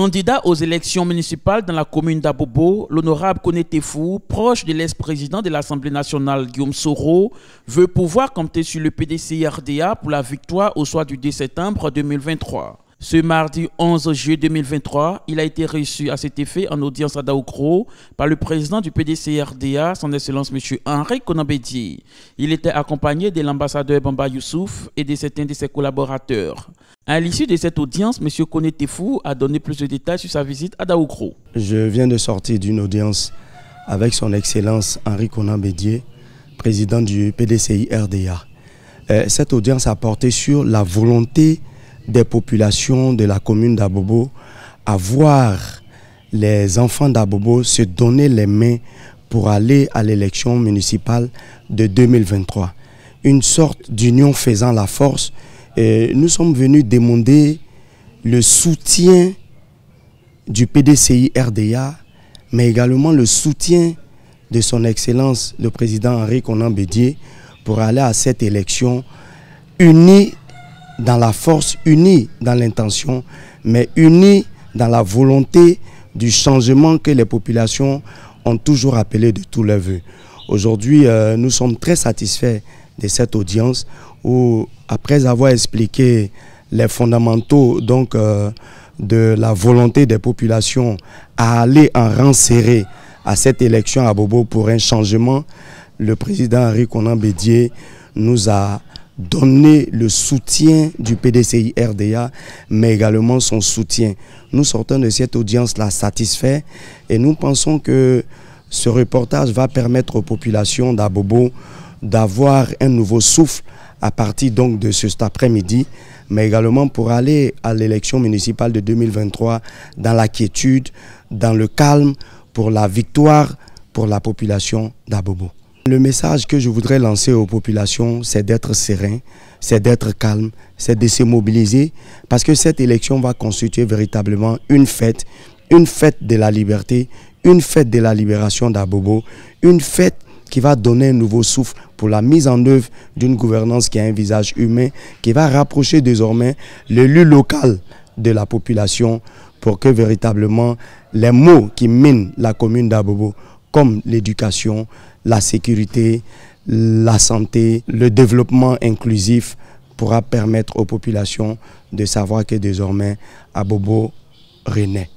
Candidat aux élections municipales dans la commune d'Abobo, l'honorable Konetefou, proche de l'ex-président de l'Assemblée nationale Guillaume Soro, veut pouvoir compter sur le pdc rda pour la victoire au soir du 10 septembre 2023. Ce mardi 11 juillet 2023, il a été reçu à cet effet en audience à Daoukro par le président du PDC-RDA, son Excellence M. Henri Konambédier. Il était accompagné de l'ambassadeur Bamba Youssouf et de certains de ses collaborateurs. À l'issue de cette audience, M. Kone Tefou a donné plus de détails sur sa visite à Daoukro. Je viens de sortir d'une audience avec son Excellence Henri Konambédier, président du PDCI RDA. Euh, cette audience a porté sur la volonté des populations de la commune d'Abobo à voir les enfants d'Abobo se donner les mains pour aller à l'élection municipale de 2023. Une sorte d'union faisant la force. nous sommes venus demander le soutien du PDCI RDA, mais également le soutien de son Excellence le Président Henri Conan Bédier pour aller à cette élection unie dans la force, unie dans l'intention, mais unie dans la volonté du changement que les populations ont toujours appelé de tous leurs voeux. Aujourd'hui, euh, nous sommes très satisfaits de cette audience où, après avoir expliqué les fondamentaux donc, euh, de la volonté des populations à aller en rang serré à cette élection à Bobo pour un changement, le président Henri Conan Bédier nous a donner le soutien du PDCI RDA, mais également son soutien. Nous sortons de cette audience-là satisfaits et nous pensons que ce reportage va permettre aux populations d'Abobo d'avoir un nouveau souffle à partir donc de cet après-midi, mais également pour aller à l'élection municipale de 2023 dans la quiétude, dans le calme, pour la victoire pour la population d'Abobo. Le message que je voudrais lancer aux populations, c'est d'être serein, c'est d'être calme, c'est de se mobiliser, parce que cette élection va constituer véritablement une fête, une fête de la liberté, une fête de la libération d'Abobo, une fête qui va donner un nouveau souffle pour la mise en œuvre d'une gouvernance qui a un visage humain, qui va rapprocher désormais l'élu local de la population pour que véritablement les mots qui minent la commune d'Abobo, comme l'éducation, la sécurité, la santé, le développement inclusif pourra permettre aux populations de savoir que désormais Abobo renaît.